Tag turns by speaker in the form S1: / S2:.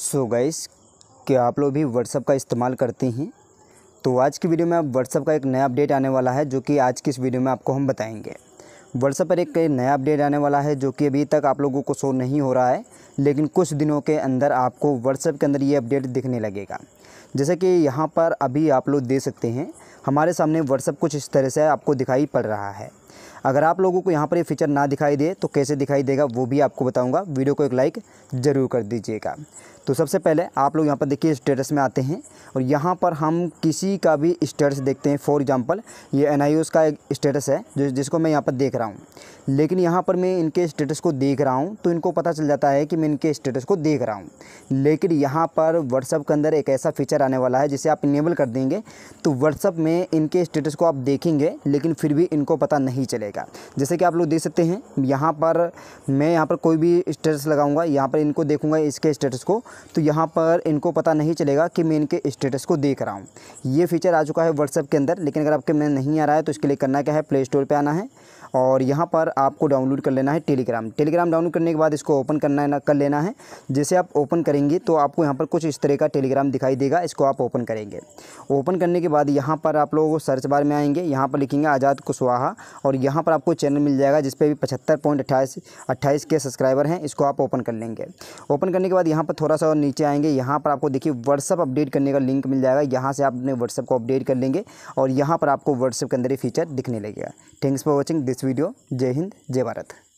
S1: सो so guys कि आप लोग भी व्हाट्सअप का इस्तेमाल करते हैं तो आज की वीडियो में व्हाट्सअप का एक नया अपडेट आने वाला है जो कि आज की इस वीडियो में आपको हम बताएंगे व्हाट्सअप पर एक नया अपडेट आने वाला है जो कि अभी तक आप लोगों को शो नहीं हो रहा है लेकिन कुछ दिनों के अंदर आपको व्हाट्सअप के अंदर ये अपडेट दिखने लगेगा जैसे कि यहाँ पर अभी आप लोग दे सकते हैं हमारे सामने व्हाट्सअप कुछ इस तरह से आपको दिखाई पड़ रहा है अगर आप लोगों को यहाँ पर ये फीचर ना दिखाई दे तो कैसे दिखाई देगा वो भी आपको बताऊँगा वीडियो को एक लाइक ज़रूर कर दीजिएगा तो सबसे पहले आप लोग यहाँ पर देखिए स्टेटस में आते हैं और यहाँ पर हम किसी का भी स्टेटस देखते हैं फॉर एग्ज़ाम्पल ये एन का एक स्टेटस है जो जिसको मैं यहाँ पर देख रहा हूँ लेकिन यहाँ पर मैं इनके स्टेटस को देख रहा हूँ तो इनको पता चल जाता है कि मैं इनके स्टेटस को देख रहा हूँ लेकिन यहाँ पर व्हाट्सअप के अंदर एक ऐसा फीचर आने वाला है जिसे आप इनेबल कर देंगे तो व्हाट्सअप में इनके स्टेटस को आप देखेंगे लेकिन फिर भी इनको पता नहीं ही चलेगा जैसे कि आप लोग देख सकते हैं यहाँ पर मैं यहाँ पर कोई भी स्टेटस लगाऊंगा यहाँ पर इनको देखूंगा इसके स्टेटस को तो यहाँ पर इनको पता नहीं चलेगा कि मैं इनके स्टेटस को देख रहा हूँ ये फीचर आ चुका है व्हाट्सएप के अंदर लेकिन अगर आपके मैं नहीं आ रहा है तो इसके लिए करना क्या है प्ले स्टोर पर आना है और यहाँ पर आपको डाउनलोड कर लेना है टेलीग्राम टेलीग्राम डाउनलोड करने के बाद इसको ओपन करना है ना कर लेना है जैसे आप ओपन करेंगे तो आपको यहाँ पर कुछ इस तरह का टेलीग्राम दिखाई देगा इसको आप ओपन करेंगे ओपन करने के बाद यहाँ पर आप लोग सर्च बार में आएंगे यहाँ पर लिखेंगे आज़ाद कुशवाहा और यहाँ पर आपको चैनल मिल जाएगा जिसपे भी पचहत्तर पॉइंट अट्ठाईस अट्ठाईस के सब्सक्राइबर हैं इसको आप ओपन कर लेंगे ओपन करने के बाद यहाँ पर थोड़ा सा और नीचे आएंगे यहाँ पर आपको देखिए व्हाट्सअप अपडेट करने का लिंक मिल जाएगा यहाँ से आप अपने व्हाट्सअप को अपडेट कर लेंगे और यहाँ पर आपको व्हाट्सअप के अंदर ही फीचर दिखने लगेगा thanks for watching this next video जय हिंद जय भारत